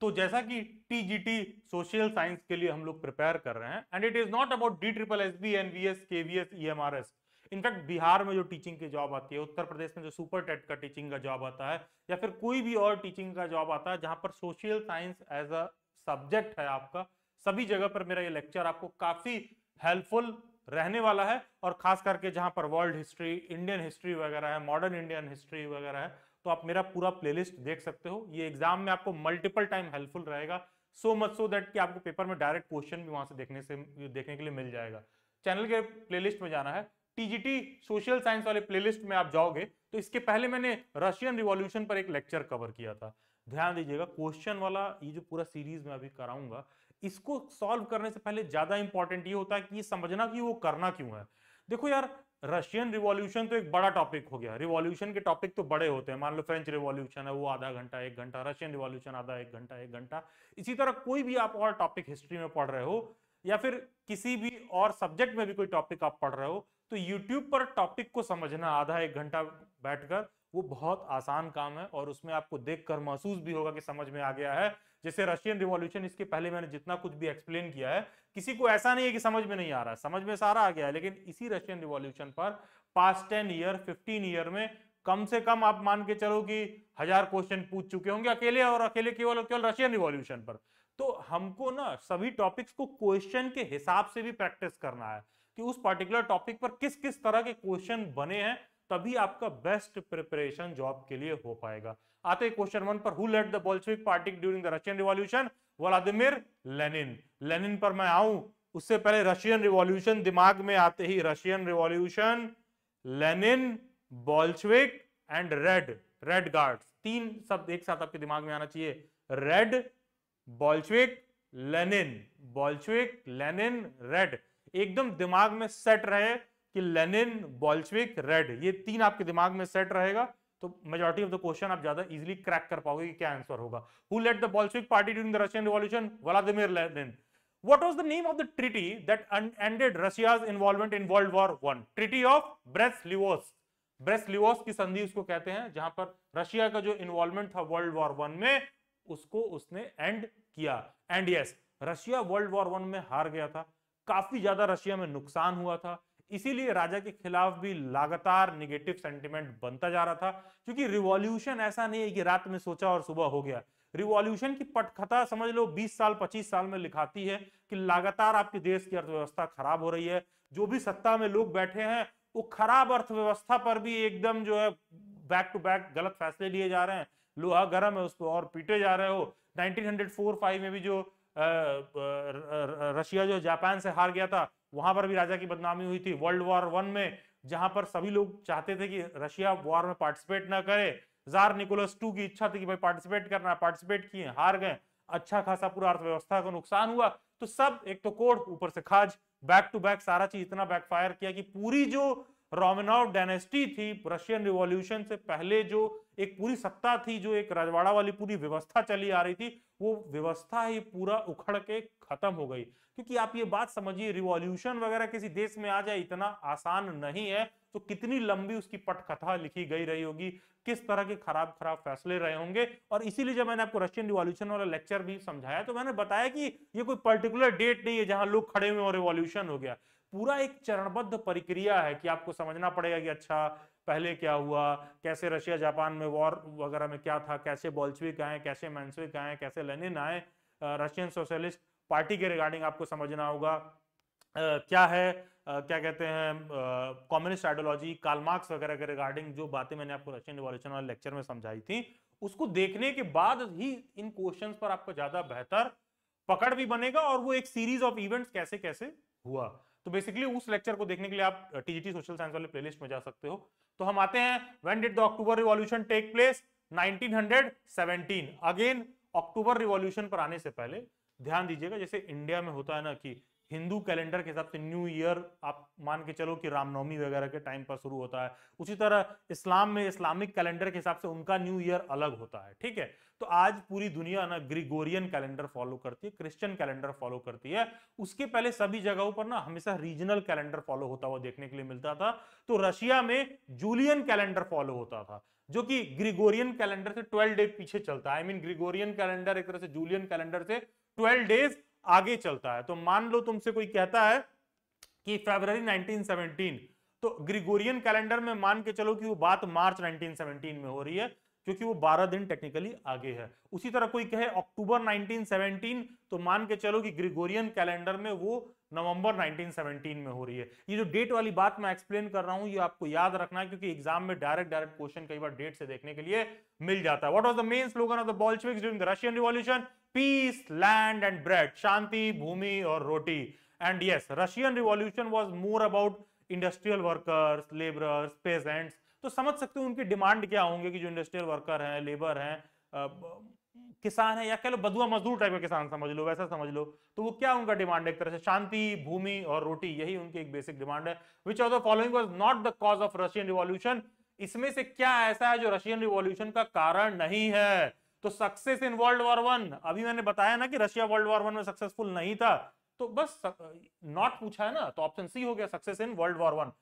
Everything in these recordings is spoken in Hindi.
तो जैसा कि टीजीटी सोशल साइंस के लिए हम लोग प्रिपेयर कर रहे हैं and it is not about D triple S B N B S K V S E M R S in fact Bihar में जो टीचिंग की जॉब आती है उत्तर प्रदेश में जो सुपर टेट का टीचिंग का जॉब आता है या फिर कोई भी और टीचिंग का जॉब आता है जहां पर social science as a subject है आपका सभी जगह पर मेरा ये लेक्चर आपको काफी हेल्पफुल रहने वाला है और खास करके जहां पर वर्ल्ड हिस्ट्री इंडियन हिस्ट्री वगैरह है मॉडर्न इंडियन हिस्ट्री वगैरह है तो आप मेरा पूरा प्लेलिस्ट देख सकते हो ये एग्जाम में आपको मल्टीपल टाइम हेल्पफुल रहेगा सो मच सो दैट कि आपको पेपर में डायरेक्ट क्वेश्चन भी वहां से देखने से देखने के लिए मिल जाएगा चैनल के प्लेलिस्ट में जाना है टीजीटी सोशल साइंस वाले प्लेलिस्ट में आप जाओगे तो इसके पहले मैंने रशियन रिवॉल्यूशन पर एक लेक्चर कवर किया था ध्यान दीजिएगा क्वेश्चन वाला ये जो पूरा सीरीज में अभी कराऊंगा इसको सॉल्व करने से पहले ज्यादा इंपॉर्टेंट ये होता है कि ये समझना कि वो करना क्यों है देखो यार रशियन रिवॉल्यूशन तो एक बड़ा टॉपिक हो गया रिवॉल्यूशन के टॉपिक तो बड़े होते हैं मान लो फ्रेंच रिवॉल्यूशन है वो आधा घंटा एक घंटा रशियन रिवॉल्यूशन आधा एक घंटा एक घंटा इसी तरह कोई भी आप और टॉपिक हिस्ट्री में पढ़ रहे हो या फिर किसी भी और सब्जेक्ट में भी कोई टॉपिक आप पढ़ रहे हो तो यूट्यूब पर टॉपिक को समझना आधा एक घंटा बैठकर वो बहुत आसान काम है और उसमें आपको देखकर महसूस भी होगा कि समझ में आ गया है जैसे रशियन रिवॉल्यूशन इसके पहले मैंने जितना कुछ भी एक्सप्लेन किया है किसी को ऐसा नहीं है कि समझ में नहीं आ रहा है समझ में सारा आ गया है लेकिन इसी रशियन रिवॉल्यूशन पर past ten year fifteen year में कम से कम आप मान के चलो कि हजार क्वेश्चन पूछ चुके होंगे अकेले और अकेले केवल और केवल रशियन रिवॉल्यूशन पर तो हमको ना सभी टॉपिक्स को क्वेश्चन के हिसाब से भी प्रैक्टिस करना है कि उस पर्टिकुलर टॉपिक पर किस किस तरह के क्वेश्चन बने हैं तभी आपका बेस्ट प्रिपरेशन जॉब के लिए हो पाएगा आते क्वेश्चन वन पर who led the Bolshevik party during the Russian revolution Vladimir Lenin Lenin पर मैं आऊं उससे पहले रशियन रिवॉल्यूशन दिमाग में आते ही Russian revolution Lenin Bolshevik and red red guards तीन शब्द एक साथ आपके दिमाग में आना चाहिए red Bolshevik Lenin Bolshevik Lenin red एकदम दिमाग में सेट रहे कि लेनिन बॉल्शविक रेड ये तीन आपके दिमाग में सेट रहेगा तो मेजोरिटी ऑफ द क्वेश्चन आप ज्यादा इजिली क्रैक कर पाओगे कि क्या आंसर होगा who led the Bolshevik party during the Russian revolution Vladimir Lenin what was the name of the treaty that ended russia's involvement in world war 1 treaty of brest-litovsk Brest की संधि उसको कहते हैं जहां पर रशिया का जो इन्वॉल्वमेंट था वर्ल्ड वॉर वन में उसको उसने एंड किया and yes Russia world war one में हार गया था काफी ज्यादा रशिया में नुकसान हुआ था इसीलिए राजा के खिलाफ भी लगातार निगेटिव सेंटिमेंट बनता जा रहा था क्योंकि रिवॉल्यूशन ऐसा नहीं है कि रात में सोचा और सुबह हो गया रिवॉल्यूशन की पटखता समझ लो 20 साल 25 साल में लिखाती है कि लगातार आपके देश की अर्थव्यवस्था खराब हो रही है जो भी सत्ता में लोग बैठे हैं वो खराब अर्थव्यवस्था पर भी एकदम जो है बैक टू बैक गलत फैसले लिए जा रहे हैं लोहा गर्म है उसको और पीटे जा रहे हो नाइनटीन हंड्रेड में भी जो रशिया जो जापान से हार गया था वहां पर भी राजा की बदनामी हुई थी वर्ल्ड वॉर वन में जहां पर सभी लोग चाहते थे कि रशिया वॉर में पार्टिसिपेट ना करे जार निकोलस टू की इच्छा थी कि भाई पार्टिसिपेट करना पार्टिसिपेट किए हार गए अच्छा खासा पूरा अर्थव्यवस्था को नुकसान हुआ तो सब एक तो कोर्ट ऊपर से खाज बैक टू बैक सारा चीज इतना बैकफायर किया कि पूरी जो रोमनॉव डायनेस्टी थी रशियन रिवॉल्यूशन से पहले जो एक पूरी सत्ता थी जो एक राजवाड़ा वाली पूरी व्यवस्था चली आ रही थी वो व्यवस्था ही पूरा उखड़ के खत्म हो गई क्योंकि आप ये बात समझिए रिवॉल्यूशन वगैरह किसी देश में आ जाए इतना आसान नहीं है तो कितनी लंबी उसकी पटकथा लिखी गई रही होगी किस तरह के खराब खराब फैसले रहे होंगे और इसीलिए जब मैंने आपको रशियन रिवॉल्यूशन वाला लेक्चर भी समझाया तो मैंने बताया कि ये कोई पर्टिकुलर डेट नहीं है जहां लोग खड़े हुए और रिवॉल्यूशन हो गया पूरा एक चरणबद्ध प्रक्रिया है कि आपको समझना पड़ेगा कि अच्छा पहले क्या हुआ कैसे रशिया जापान में वॉर वगैरह में क्या था कैसे बॉल्चविक आए कैसे मैंसविक आए कैसे लेनिन आए रशियन सोशलिस्ट पार्टी के रिगार्डिंग आपको समझना होगा क्या है क्या कहते हैं कम्युनिस्ट आइडियोलॉजी कालमार्क्स वगैरह के रिगार्डिंग जो बातें मैंने आपको रशियन रिवॉल्यूशन वाले लेक्चर में समझाई थी उसको देखने के बाद ही इन क्वेश्चंस पर आपको ज्यादा बेहतर पकड़ भी बनेगा और वो एक सीरीज ऑफ इवेंट्स कैसे कैसे हुआ तो बेसिकली उस लेक्चर को देखने के लिए आप टीजीटी सोशल साइंस वाले प्लेलिस्ट में जा सकते हो तो हम आते हैं when did the October revolution take place 1917 again October revolution पर आने से पहले ध्यान दीजिएगा जैसे इंडिया में होता है ना कि हिंदू कैलेंडर के हिसाब से न्यू ईयर आप मान के चलो कि रामनवमी वगैरह के टाइम पर शुरू होता है उसी तरह इस्लाम में इस्लामिक कैलेंडर के हिसाब से उनका न्यू ईयर अलग होता है ठीक है तो आज पूरी दुनिया ना ग्रिगोरियन कैलेंडर फॉलो करती है क्रिश्चियन कैलेंडर फॉलो करती है उसके पहले सभी जगहों पर ना हमेशा रीजनल कैलेंडर फॉलो होता हुआ देखने के लिए मिलता था तो रशिया में जूलियन कैलेंडर फॉलो होता था जो कि ग्रिगोरियन कैलेंडर से ट्वेल्व डे पीछे चलता है आई मीन ग्रिगोरियन कैलेंडर एक तरह से जूलियन कैलेंडर से 12 डेज आगे चलता है तो मान लो तुमसे कोई कहता है कि फरवरी 1917 तो ग्रिगोरियन कैलेंडर में मान के चलो कि वो बात मार्च 1917 में हो रही है क्योंकि वो 12 दिन टेक्निकली आगे है उसी तरह कोई कहे अक्टूबर 1917 तो मान के चलो कि ग्रिगोरियन कैलेंडर में वो नवंबर 1917 में हो रही है ये जो डेट वाली बात मैं एक्सप्लेन कर रहा हूं ये आपको याद रखना है क्योंकि एग्जाम में डायरेक्ट डायरेक्ट क्वेश्चन कई बार डेट से देखने के लिए मिल जाता है what was the main slogan of the Bolsheviks during the Russian revolution peace land and bread शांति भूमि और रोटी and yes Russian revolution was more about industrial workers labourers peasants तो समझ सकते हो उनकी डिमांड क्या होंगे कि जो इंडस्ट्रियल वर्कर हैं लेबर हैं किसान है या कह लो बदुआ मजदूर टाइप का किसान समझ लो वैसा समझ लो तो वो क्या उनका डिमांड है एक तरह से शांति भूमि और रोटी यही उनकी एक बेसिक डिमांड है which of the following was not the cause of Russian revolution इसमें से क्या ऐसा है जो रशियन रिवॉल्यूशन का कारण नहीं है तो success in world war one अभी मैंने बताया ना कि रशिया वर्ल्ड वॉर वन में सक्सेसफुल नहीं था तो बस नॉट पूछा है ना तो ऑप्शन सी हो गया success in world war one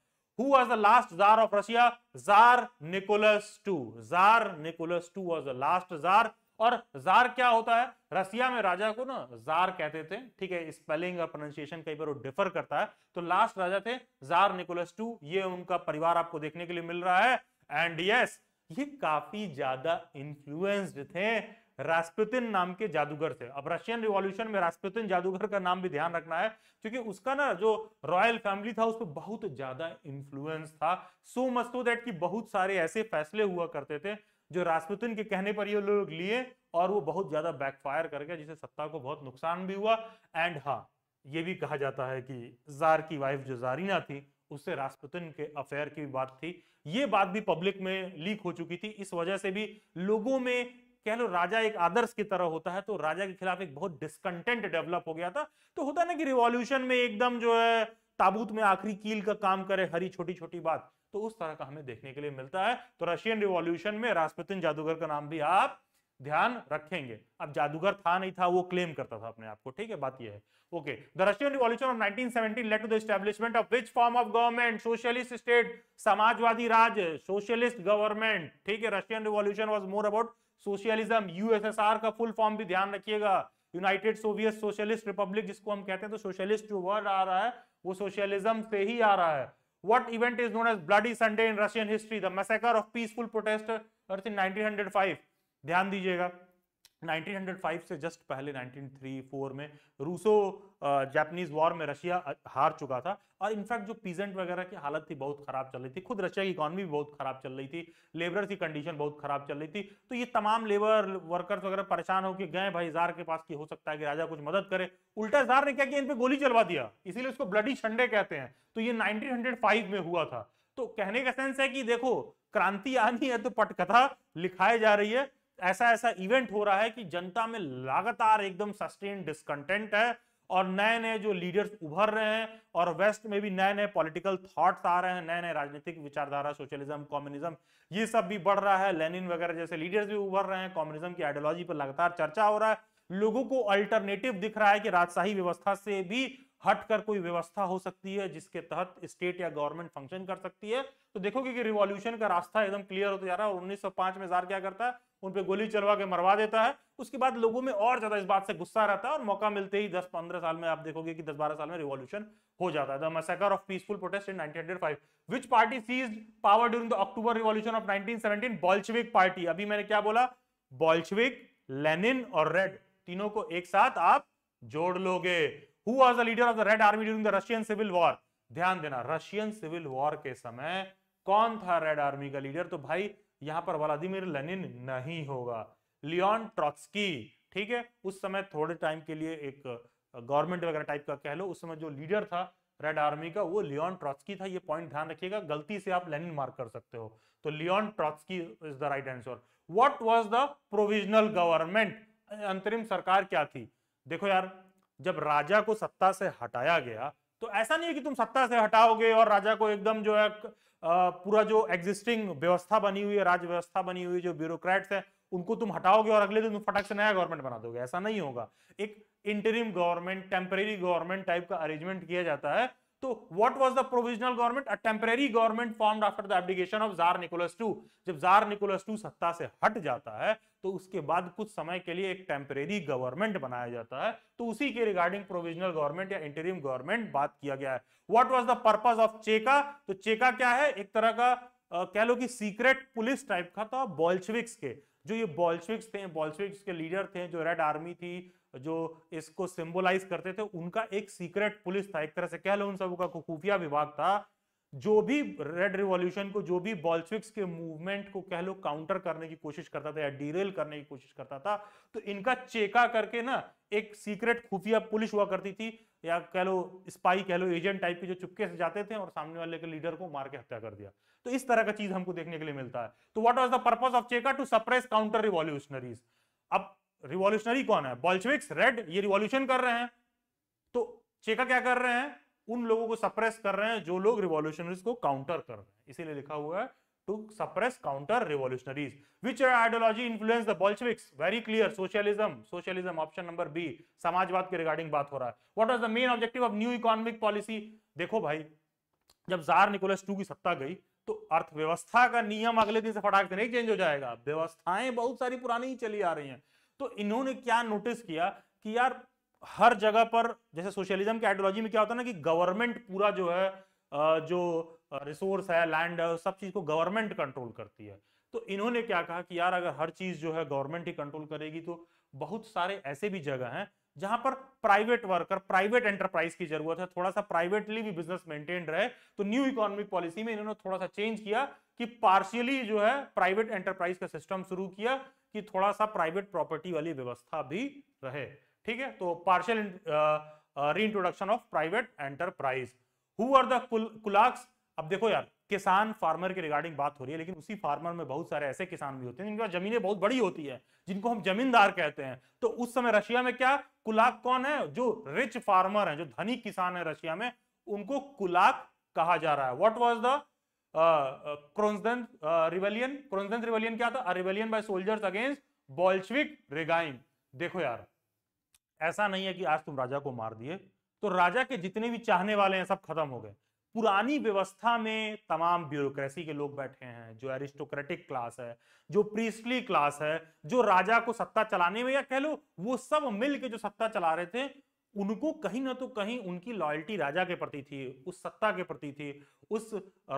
who was the last tsar of Russia tsar Nicholas two tsar Nicholas two was the last tsar और जार क्या होता है रसिया में राजा को ना जार कहते थे ठीक है स्पेलिंग और प्रोनाउंसिएशन कई बार वो डिफर करता है तो लास्ट राजा थे जार निकोलस टू ये उनका परिवार आपको देखने के लिए मिल रहा है एंड यस yes, ये काफी ज्यादा इन्फ्लुएंस्ड थे रास्पुतिन नाम के जादूगर थे अब रशियन रिवॉल्यूशन में रास्पुतिन जादूगर का नाम भी ध्यान रखना है क्योंकि उसका ना जो रॉयल फैमिली था उस पर बहुत ज्यादा इंफ्लुएंस था सो मच तो दैट कि बहुत सारे ऐसे फैसले हुआ करते थे जो रास्पुतिन के कहने पर ये लोग लिए और वो बहुत ज्यादा बैकफायर कर गया जिसे सत्ता को बहुत नुकसान भी हुआ एंड हाँ ये भी कहा जाता है कि जार की वाइफ जो जारीना थी उससे रास्पुतिन के अफेयर की बात थी ये बात भी पब्लिक में लीक हो चुकी थी इस वजह से भी लोगों में कह लो राजा एक आदर्श की तरह होता है तो राजा के खिलाफ एक बहुत डिस्कंटेंट डेवलप हो गया था तो होता ना कि रिवॉल्यूशन में एकदम जो है ताबूत में आखिरी कील का काम करे हरी छोटी छोटी बात तो उस तरह का हमें देखने के लिए मिलता है तो रशियन रिवॉल्यूशन में राष्ट्रपतिन जादूगर का नाम भी आप ध्यान रखेंगे अब जादूगर था नहीं था वो क्लेम करता था अपने आप को ठीक है बात ये है okay the Russian revolution of 1917 led to the establishment of which form of government socialist state समाजवादी राज्य सोशलिस्ट गवर्नमेंट ठीक है Russian revolution was more about socialism USSR का फुल फॉर्म भी ध्यान रखिएगा यूनाइटेड सोवियत सोशलिस्ट रिपब्लिक जिसको हम कहते हैं तो सोशलिस्ट जो वर्ड आ रहा है वो सोशलिज्म से ही आ रहा है what event is known as bloody Sunday in Russian history the massacre of peaceful protesters in nineteen ध्यान दीजिएगा 1905 से जस्ट पहले 1934 में रूसो जापानीज वॉर में रशिया हार चुका था और इनफैक्ट जो पीजेंट वगैरह की हालत थी बहुत खराब चल रही थी खुद रशिया की इकोनॉमी भी बहुत खराब चल रही थी लेबर की कंडीशन बहुत खराब चल रही थी तो ये तमाम लेबर वर्कर्स वगैरह परेशान होकर गए भाई जार के पास की हो सकता है कि राजा कुछ मदद करे उल्टा जार ने क्या किया इन पे गोली चलवा दिया इसीलिए उसको ब्लडी संडे कहते हैं तो ये नाइनटीन में हुआ था तो कहने का सेंस है कि देखो क्रांति आनी है तो पटकथा लिखाई जा रही है ऐसा ऐसा इवेंट हो रहा है कि जनता में लगातार एकदम सस्टेन डिस्कंटेंट है और नए नए जो लीडर्स उभर रहे हैं और वेस्ट में भी नए नए पॉलिटिकल थॉट्स आ रहे हैं नए नए राजनीतिक विचारधारा सोशलिज्म कम्युनिज्म ये सब भी बढ़ रहा है लेनिन वगैरह जैसे लीडर्स भी उभर रहे हैं कम्युनिज्म की आइडियोलॉजी पर लगातार चर्चा हो रहा है लोगों को अल्टरनेटिव दिख रहा है कि राजशाही व्यवस्था से भी हटकर कोई व्यवस्था हो सकती है जिसके तहत स्टेट या गवर्नमेंट फंक्शन कर सकती है तो देखोगे कि रिवॉल्यूशन का रास्ता एकदम क्लियर होता जा रहा है और 1905 में जार क्या करता है उन पर गोली चलवा के मरवा देता है उसके बाद लोगों में और ज्यादा इस बात से गुस्सा रहता है और मौका मिलते ही 10-15 साल में आप देखोगे कि 10-12 साल में रिवॉल्यूशन हो जाता है the massacre of peaceful protest in 1905 which party seize power during the October revolution of 1917 Bolshevik party अभी मैंने क्या बोला बॉल्शविक लेनिन और रेड तीनों को एक साथ आप जोड़ लोगे who was the leader of the Red Army during the Russian civil war ध्यान देना रशियन सिविल वॉर के समय कौन था रेड आर्मी का लीडर तो भाई यहां पर व्लादिमिर लेनिन नहीं होगा लियोन ट्रॉक्सकी ठीक है उस समय थोड़े टाइम के लिए एक गवर्नमेंट वगैरह टाइप का कह लो उस समय जो लीडर था रेड आर्मी का वो लियोन ट्रॉट्सकी था ये पॉइंट ध्यान रखिएगा गलती से आप लेनिन मार्क कर सकते हो तो Leon Trotsky is the right answer what was the provisional government अंतरिम सरकार क्या थी देखो यार जब राजा को सत्ता से हटाया गया तो ऐसा नहीं है कि तुम सत्ता से हटाओगे और राजा को एकदम जो है पूरा जो एग्जिस्टिंग व्यवस्था बनी हुई है राज्य व्यवस्था बनी हुई जो ब्यूरोक्रेट्स हैं उनको तुम हटाओगे और अगले दिन तुम फटाक से नया गवर्नमेंट बना दोगे ऐसा नहीं होगा एक interim government temporary government type का अरेंजमेंट किया जाता है तो what was the provisional government a temporary government formed after the abdication of tsar Nicholas two जब जार निकोलस टू सत्ता से हट जाता है तो उसके बाद कुछ समय के लिए एक टेम्परेरी गवर्नमेंट बनाया जाता है तो उसी के रिगार्डिंग प्रोविजनल गवर्नमेंट या इंटरिम गवर्नमेंट बात किया गया है what was the purpose of Cheka तो चेका क्या है एक तरह का कह लो कि सीक्रेट पुलिस टाइप का था बॉल्शविक्स के जो ये बॉल्शविक्स थे बॉल्शविक्स के लीडर थे जो रेड आर्मी थी जो इसको सिंबलाइज करते थे उनका एक सीक्रेट पुलिस था एक तरह से कह लो उन सब का खुफिया विभाग था जो भी रेड रिवॉल्यूशन को जो भी बॉल्सविक्स के मूवमेंट को कह लो काउंटर करने की कोशिश करता था या डीरेल करने की कोशिश करता था तो इनका चेका करके ना एक सीक्रेट खुफिया पुलिस हुआ करती थी या कह लो स्पाई कह लो एजेंट टाइप के जो चुपके से जाते थे और सामने वाले के लीडर को मार के हत्या कर दिया तो इस तरह का चीज हमको देखने के लिए मिलता है तो what was the purpose of Cheka to suppress counter revolutionaries अब रिवॉल्यूशनरी कौन है बॉल्शविक्स रेड ये रिवॉल्यूशन कर रहे हैं तो चेका क्या कर रहे हैं उन लोगों को सप्रेस कर रहे हैं जो लोग रिवॉल्यूशनरीज को काउंटर कर रहे हैं इसीलिए लिखा हुआ है to suppress counter revolutionaries which ideology influence the Bolsheviks very clear socialism socialism option number B समाजवाद के रिगार्डिंग बात हो रहा है what is the main objective of new economic policy देखो भाई जब जार निकोलस टू की सत्ता गई तो अर्थव्यवस्था का नियम अगले दिन से फटाक से नहीं चेंज हो जाएगा व्यवस्थाएं बहुत सारी पुरानी ही चली आ रही हैं तो इन्होंने क्या नोटिस किया कि यार हर जगह पर जैसे सोशलिज्म के आइडियोलॉजी में क्या होता है ना कि गवर्नमेंट पूरा जो है जो रिसोर्स है लैंड है सब चीज को गवर्नमेंट कंट्रोल करती है तो इन्होंने क्या कहा कि यार अगर हर चीज जो है गवर्नमेंट ही कंट्रोल करेगी तो बहुत सारे ऐसे भी जगह हैं जहां पर प्राइवेट वर्कर प्राइवेट एंटरप्राइज की जरूरत है थोड़ा सा प्राइवेटली भी बिजनेस मेंटेन रहे तो न्यू इकोनॉमिक पॉलिसी में इन्होंने थोड़ा सा चेंज किया कि पार्शियली जो है प्राइवेट एंटरप्राइज का सिस्टम शुरू किया कि थोड़ा सा प्राइवेट प्रॉपर्टी वाली व्यवस्था भी रहे ठीक है तो पार्शियल री of private enterprise who are the kulaks अब देखो यार किसान फार्मर के रिगार्डिंग बात हो रही है लेकिन उसी फार्मर में बहुत सारे ऐसे किसान भी होते हैं जिनके पास जमीनें बहुत बड़ी होती है जिनको हम जमींदार कहते हैं तो उस समय रशिया में क्या कुलाक कौन है जो रिच फार्मर है जो धनी किसान है रशिया में उनको कुलाक कहा जा रहा है what was the rebellion Kronstadt rebellion क्या था rebellion by soldiers against Bolshevik regime देखो यार ऐसा नहीं है कि आज तुम राजा को मार दिए तो राजा के जितने भी चाहने वाले हैं सब खत्म हो गए पुरानी व्यवस्था में तमाम ब्यूरोक्रेसी के लोग बैठे हैं जो एरिस्टोक्रेटिक क्लास है जो प्रीस्टली क्लास है जो राजा को सत्ता चलाने में या कह लो वो सब मिल के जो सत्ता चला रहे थे उनको कहीं ना तो कहीं उनकी लॉयल्टी राजा के प्रति थी उस सत्ता के प्रति थी उस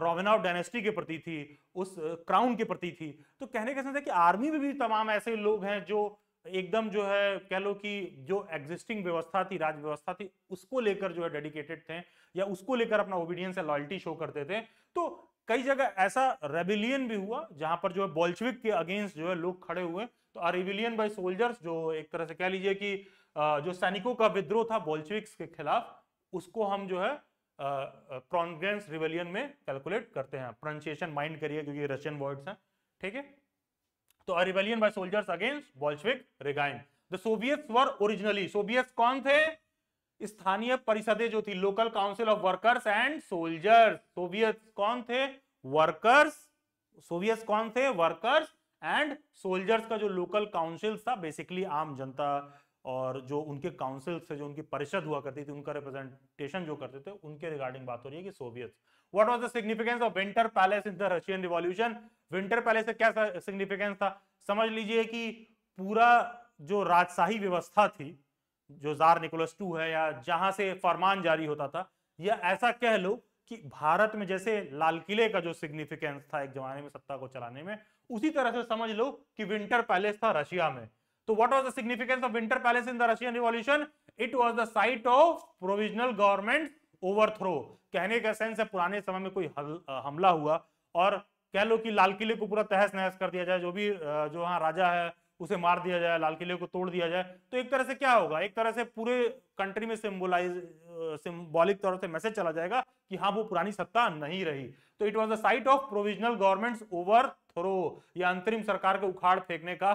रोवेनाव डायनेस्टी के प्रति थी उस क्राउन uh, के प्रति थी तो कहने का है कि आर्मी में भी तमाम ऐसे लोग हैं जो एकदम जो है कह लो कि जो एग्जिस्टिंग व्यवस्था थी राज व्यवस्था थी उसको लेकर जो है डेडिकेटेड थे या उसको लेकर अपना ओबीडियंस या लॉयल्टी शो करते थे तो कई जगह ऐसा रेबिलियन भी हुआ जहां पर जो है बोल्शविक के अगेंस्ट जो है लोग खड़े हुए तो आ रिविलियन बाई सोल्जर्स जो एक तरह से कह लीजिए कि जो सैनिकों का विद्रोह था बोल्शविक्स के खिलाफ उसको हम जो है प्रॉन्गेंस रिवेलियन में कैलकुलेट करते हैं प्रोनाशिएशन माइंड करिए क्योंकि रशियन वर्ड्स हैं ठीक है तो a rebellion by soldiers against Bolshevik regime. The Soviets were originally Soviets कौन थे स्थानीय परिषदें जो थी local council of workers and soldiers soviet कौन थे वर्कर्स सोवियत कौन थे वर्कर्स एंड सोल्जर्स का जो लोकल काउंसिल था बेसिकली आम जनता और जो उनके काउंसिल से जो उनकी परिषद हुआ करती थी उनका रिप्रेजेंटेशन जो करते थे उनके रिगार्डिंग बात हो रही है कि soviets what was the significance of Winter Palace in the Russian revolution Winter Palace का क्या सिग्निफिकेंस था समझ लीजिए कि पूरा जो राजशाही व्यवस्था थी जो जार निकोलस टू है या जहां से फरमान जारी होता था या ऐसा कह लो कि भारत में जैसे लाल किले का जो सिग्निफिकेंस था एक जमाने में सत्ता को चलाने में उसी तरह से समझ लो कि विंटर पैलेस था रशिया में तो what was the significance of Winter Palace in the Russian revolution it was the site of provisional government overthrow कहने का सेंस है पुराने समय में कोई हमला हुआ और कह लो कि लाल किले को पूरा तहस नहस कर दिया जाए जो भी जो हाँ राजा है उसे मार दिया जाए लाल किले को तोड़ दिया जाए तो एक तरह से क्या होगा एक तरह से पूरे कंट्री में सिम्बोलाइज सिम्बॉलिक तौर से मैसेज चला जाएगा कि हाँ वो पुरानी सत्ता नहीं रही तो it was the site of provisional government overthrow या अंतरिम सरकार को उखाड़ फेंकने का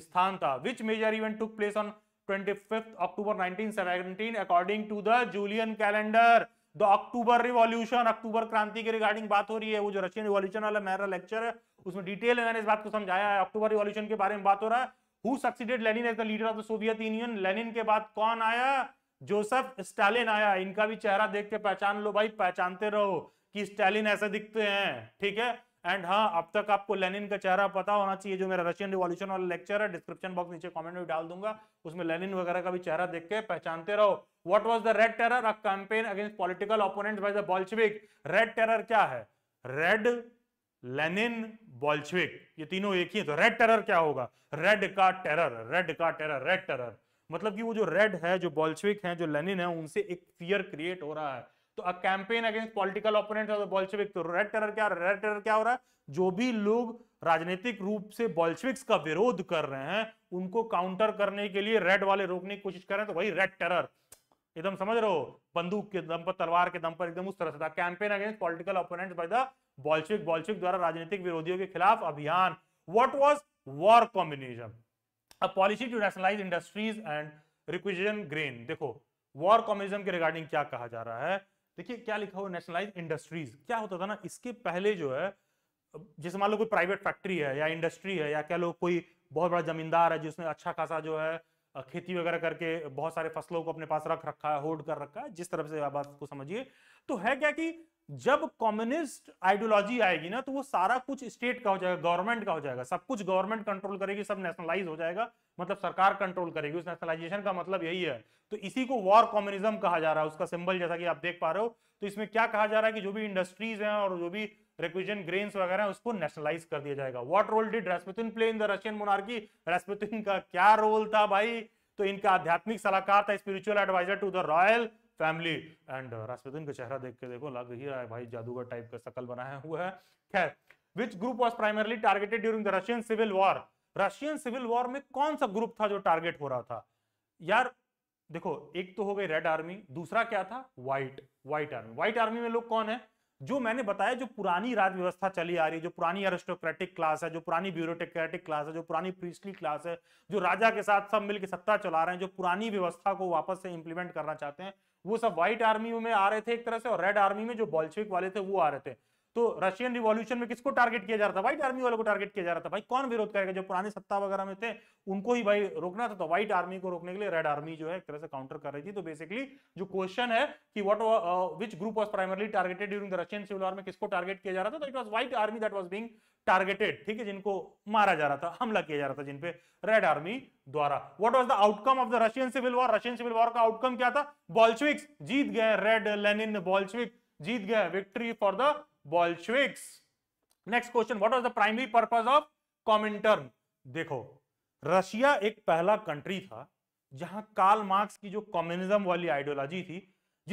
स्थान था which major event took place on 25th October 1917 according to the Julian calendar. The October Revolution, October क्रांति के regarding बात हो रही है वो जो Russian Revolution वाला मेरा lecture है उसमें detail में मैंने इस बात को समझाया है October Revolution के बारे में बात हो रहा है Who succeeded Lenin as the leader of the Soviet Union? Lenin के बाद कौन आया Joseph Stalin आया इनका भी चेहरा देख के पहचान लो भाई पहचानते रहो कि Stalin ऐसे दिखते हैं ठीक है एंड हाँ अब तक आपको लेनिन का चेहरा पता होना चाहिए जो मेरा रशियन रिवॉल्यूशन वाला लेक्चर है डिस्क्रिप्शन बॉक्स नीचे कमेंट में डाल दूंगा उसमें लेनिन वगैरह का भी चेहरा देख के पहचानते रहो what was the red terror a campaign against political opponent by the Bolshevik red terror क्या है रेड लेनिन बॉल्चविक ये तीनों एक ही है तो रेड टेरर क्या होगा रेड का टेरर रेड का टेरर रेड टेरर मतलब कि वो जो रेड है जो बॉल्चविक है जो लेनिन है उनसे एक फियर क्रिएट हो रहा है तो a campaign against political opponent of the Bolshevik तो रेड टेरर क्या रेड टेरर क्या हो रहा है जो भी लोग राजनीतिक रूप से बॉल्शेविक्स का विरोध कर रहे हैं उनको काउंटर करने के लिए रेड वाले रोकने की कोशिश कर रहे हैं तो वही रेड टेरर एकदम समझ रहे हो बंदूक के दम पर तलवार के दम पर एकदम उस तरह से था campaign against political opponent by the Bolshevik Bolshevik द्वारा राजनीतिक विरोधियों के खिलाफ अभियान what was war combination a policy to nationalise industries and requisition grain देखो वॉर कॉम्बिनेशन के रिगार्डिंग क्या कहा जा रहा है देखिए क्या लिखा हुआ नेशनलाइज इंडस्ट्रीज क्या होता था ना इसके पहले जो है जैसे मान लो कोई प्राइवेट फैक्ट्री है या इंडस्ट्री है या क्या लोग कोई बहुत बड़ा जमींदार है जिसने अच्छा खासा जो है खेती वगैरह करके बहुत सारे फसलों को अपने पास रख रखा है होल्ड कर रखा है जिस तरह से आप बात को समझिए तो है क्या कि जब कम्युनिस्ट आइडियोलॉजी आएगी ना तो वो सारा कुछ स्टेट का हो जाएगा गवर्नमेंट का हो जाएगा सब कुछ गवर्नमेंट कंट्रोल करेगी सब नेशनलाइज हो जाएगा मतलब सरकार कंट्रोल करेगी उस नेशनलाइजेशन का मतलब यही है तो इसी को वॉर कम्युनिज्म कहा जा रहा है उसका सिंबल जैसा कि आप देख पा रहे हो तो इसमें क्या कहा जा रहा है कि जो भी इंडस्ट्रीज है और जो भी रिक्विजन ग्रेन वगैरह है उसको नेशनलाइज कर दिया जाएगा what role did Rasputin play in the Russian monarchy Rasputin का क्या रोल था भाई तो इनका आध्यात्मिक सलाहकार था spiritual adviser to the royal family and Rashiduddin का चेहरा देख के देखो लग ही रहा है भाई जादूगर टाइप का शकल बनाया हुआ है खैर which group was primarily targeted during the Russian civil war Russian civil war में कौन सा ग्रुप था जो टारगेट हो रहा था यार देखो एक तो हो गई रेड आर्मी दूसरा क्या था white white army white army में लोग कौन है जो मैंने बताया जो पुरानी राज व्यवस्था चली आ रही है जो पुरानी एरिस्टोक्रेटिक क्लास है जो पुरानी ब्यूरोटेक्रेटिक क्लास है जो पुरानी प्रीस्टली क्लास है जो राजा के साथ सब मिलकर सत्ता चला रहे हैं जो पुरानी व्यवस्था को वापस से इंप्लीमेंट करना चाहते हैं वो सब व्हाइट आर्मी में आ रहे थे एक तरह से और रेड आर्मी में जो बॉल्शविक वाले थे वो आ रहे थे तो रशियन रिवॉल्यूशन में किसको टारगेट किया जा रहा था व्हाइट आर्मी वालों को टारगेट किया जा रहा था भाई कौन विरोध करेगा जो पुराने सत्ता वगैरह में थे उनको ही भाई रोकना था तो व्हाइट आर्मी को रोकने के लिए रेड आर्मी जो है एक तरह से काउंटर कर रही थी तो बेसिकली जो क्वेश्चन है कि what which group was primarily targeted during the Russian civil war में किसको टारगेट किया जा रहा था तो it was white army that was being targeted ठीक है जिनको मारा जा रहा था हमला किया जा रहा था जिनपे रेड आर्मी द्वारा what was the outcome of the Russian civil war Russian civil war का आउटकम क्या था बॉल्सविक्स जीत गए रेड लेनिन बॉल्सविक जीत गया victory for the Bolsheviks next question what was the primary purpose of Comintern देखो रशिया एक पहला कंट्री था जहां कार्ल मार्क्स की जो कम्युनिज्म वाली आइडियोलॉजी थी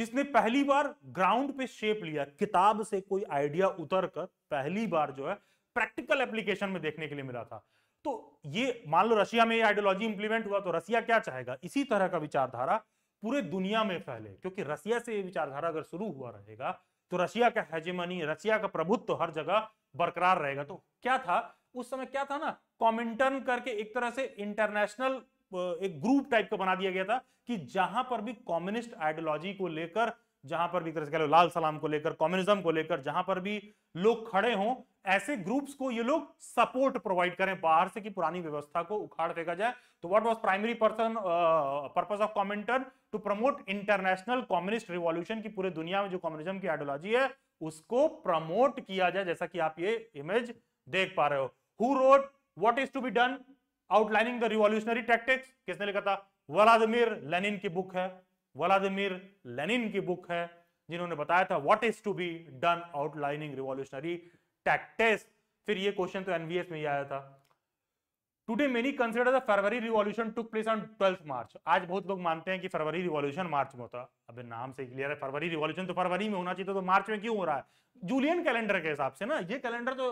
जिसने पहली बार ग्राउंड पे शेप लिया किताब से कोई आइडिया उतर कर पहली बार जो है प्रैक्टिकल एप्लीकेशन में देखने के लिए मिला था तो ये मान लो रशिया में ये आइडियोलॉजी इंप्लीमेंट हुआ तो रशिया क्या चाहेगा इसी तरह का विचारधारा पूरे दुनिया में फैले क्योंकि रशिया से ये विचारधारा अगर शुरू हुआ रहेगा तो रशिया का हेजेमनी रशिया का प्रभुत्व तो हर जगह बरकरार रहेगा तो क्या था उस समय क्या था ना कॉमेंटन करके एक तरह से इंटरनेशनल एक ग्रुप टाइप का बना दिया गया था कि जहां पर भी कॉम्युनिस्ट आइडियोलॉजी को लेकर जहां पर भी तरह से कह लो लाल सलाम को लेकर कॉम्युनिज्म को लेकर जहां पर भी लोग खड़े हों ऐसे ग्रुप्स को ये लोग सपोर्ट प्रोवाइड करें बाहर से कि पुरानी व्यवस्था को उखाड़ फेंका जाए तो what was primary person purpose of Comintern to promote international communist revolution की पूरे दुनिया में जो कम्युनिज्म की आइडियोलॉजी है उसको प्रमोट किया जाए जैसा कि आप ये इमेज देख पा रहे हो who wrote what is to be done outlining the revolutionary tactics किसने लिखा था व्लादिमिर लेनिन की बुक है व्लादिमिर लेनिन की बुक है जिन्होंने बताया था what is to be done outlining revolutionary tactics फिर ये क्वेश्चन तो एनवीएस में ही आया था today many consider the February revolution took place on twelfth March आज बहुत लोग मानते हैं कि फरवरी रिवॉल्यूशन मार्च में होता अबे नाम से क्लियर है फरवरी रिवॉल्यूशन तो फरवरी में होना चाहिए तो मार्च तो में क्यों हो रहा है जूलियन कैलेंडर के हिसाब से ना ये कैलेंडर तो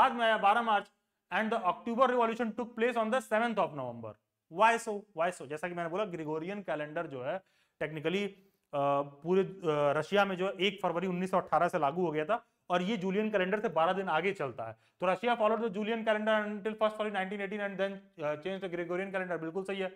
बाद में आया बारह March and the October revolution took place on the seventh of November why so why so जैसा कि मैंने बोला ग्रिगोरियन कैलेंडर जो है टेक्निकली पूरे रशिया में जो एक फरवरी 1918 से लागू हो गया था और ये जूलियन कैलेंडर से 12 दिन आगे चलता है तो Russia followed the Julian calendar until first for 1918 and then change the Gregorian calendar बिल्कुल सही है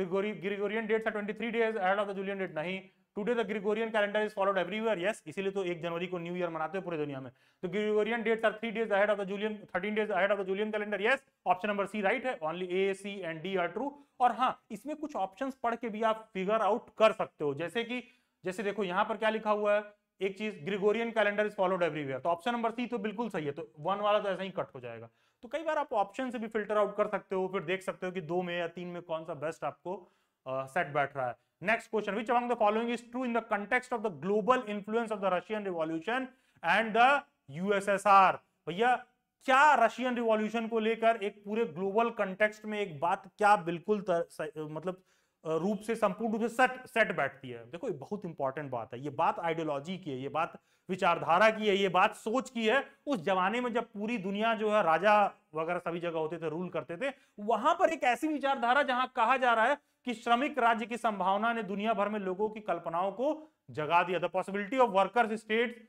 Gregorian dates are 23 days ahead of the Julian date नहीं today the Gregorian calendar is followed everywhere yes इसीलिए तो एक जनवरी को न्यू ईयर मनाते हैं पूरी दुनिया में तो Gregorian dates are three days ahead of the Julian thirteen days ahead of the Julian calendar yes option number C right है only A C and D are true और हाँ इसमें कुछ ऑप्शन पढ़ के भी आप फिगर आउट कर सकते हो जैसे कि जैसे देखो यहाँ पर क्या लिखा हुआ है एक चीज Gregorian calendar is followed everywhere तो ऑप्शन नंबर सी तो बिल्कुल सही है तो वन वाला तो ऐसा ही कट हो जाएगा तो कई बार आप ऑप्शन से भी फिल्टर आउट कर सकते हो फिर देख सकते हो कि दो में या तीन में कौन सा बेस्ट आपको सेट uh, बैठ रहा है next question which among the following is true in the context of the global influence of the Russian revolution and the USSR भैया क्या रशियन रिवॉल्यूशन को लेकर एक पूरे ग्लोबल कंटेक्सट में एक बात क्या बिल्कुल तर, मतलब रूप से संपूर्ण रूप से सेट सेट बैठती है देखो ये बहुत इंपॉर्टेंट बात है ये बात आइडियोलॉजी की है ये बात विचारधारा की है ये बात सोच की है उस जमाने में जब पूरी दुनिया जो है राजा वगैरह सभी जगह होते थे रूल करते थे वहां पर एक ऐसी विचारधारा जहां कहा जा रहा है कि श्रमिक राज्य की संभावना ने दुनिया भर में लोगों की कल्पनाओं को जगा दिया the possibility of workers state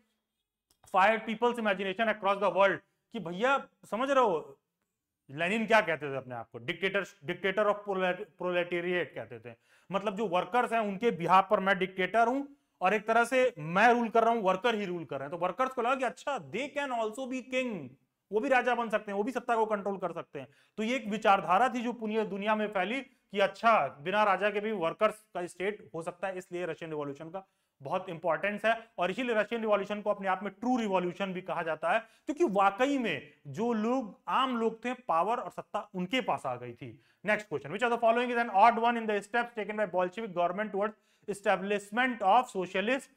fire people's imagination across the world कि भैया समझ रहे हो लेनिन क्या कहते थे अपने आप को डिक्टेटर डिक्टेटर ऑफ प्रोलेटेरिएट कहते थे मतलब जो वर्कर्स हैं उनके बिहार पर मैं डिक्टेटर हूं और एक तरह से मैं रूल कर रहा हूं वर्कर ही रूल कर रहे हैं तो वर्कर्स को लगा कि अच्छा they can also be king वो भी राजा बन सकते हैं वो भी सत्ता को कंट्रोल कर सकते हैं तो ये एक विचारधारा थी जो पूरी दुनिया में फैली कि अच्छा बिना राजा के भी वर्कर्स का स्टेट हो सकता है इसलिए रशियन रिवॉल्यूशन का बहुत इंपॉर्टेंस है और इसीलिए रशियन रिवॉल्यूशन को अपने आप में ट्रू रिवॉल्यूशन भी कहा जाता है क्योंकि वाकई में जो लोग आम लोग थे पावर और सत्ता उनके पास आ गई थी next question which are the following is an odd one in the steps taken by Bolshevik government towards establishment of socialist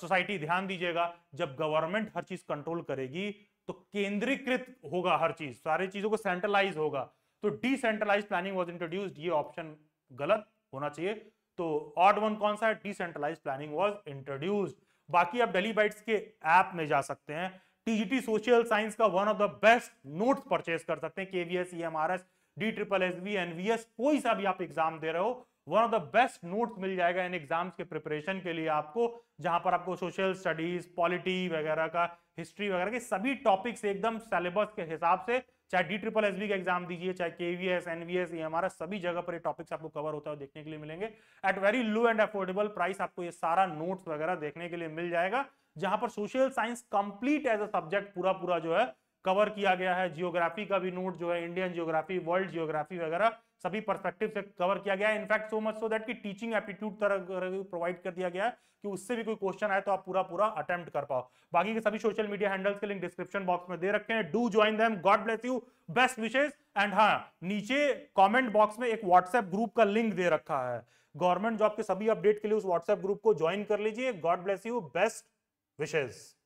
society ध्यान दीजिएगा जब गवर्नमेंट हर चीज कंट्रोल करेगी तो केंद्रीकृत होगा हर चीज सारी चीजों को सेंट्रलाइज होगा तो डिसेंट्रलाइज प्लानिंग वॉज इंट्रोड्यूस्ड ये ऑप्शन गलत होना चाहिए तो ऑड वन कौन सा है डिसेंट्रलाइज प्लानिंग वॉज इंट्रोड्यूस्ड बाकी आप डेली बाइट्स के ऐप में जा सकते हैं टीजीटी सोशल साइंस का one of the best notes purchase कर सकते हैं KVS EMRS D triple S B NVS कोई सा भी आप एग्जाम दे रहे हो one of the best notes मिल जाएगा इन एग्जाम्स के प्रिपरेशन के लिए आपको जहां पर आपको सोशल स्टडीज पॉलिटी वगैरह का हिस्ट्री वगैरह के सभी टॉपिक्स एकदम सिलेबस के हिसाब से चाहे डी ट्रिपल एस का एग्जाम दीजिए चाहे केवीएस एनवीएस ये हमारा सभी जगह पर ये टॉपिक्स आपको कवर होता है देखने के लिए मिलेंगे at very low and affordable price आपको ये सारा नोट्स वगैरह देखने के लिए मिल जाएगा जहां पर social science complete as a subject पूरा पूरा जो है कवर किया गया है जियोग्राफी का भी नोट जो है इंडियन जियोग्राफी वर्ल्ड जियोग्राफी वगैरह सभी परस्पेक्टिव से कवर किया गया in fact so much so that कि टीचिंग एप्टीट्यूड तरह प्रोवाइड कर दिया गया कि उससे भी कोई क्वेश्चन आए तो आप पूरा पूरा अटेम्प्ट कर पाओ बाकी के सभी सोशल मीडिया हैंडल्स के लिंक डिस्क्रिप्शन बॉक्स में दे रखे हैं do join them God bless you best wishes and हाँ नीचे कॉमेंट बॉक्स में एक व्हाट्सएप ग्रुप का लिंक दे रखा है गवर्नमेंट जॉब के सभी अपडेट के लिए उस व्हाट्सएप ग्रुप को ज्वाइन कर लीजिए God bless you best wishes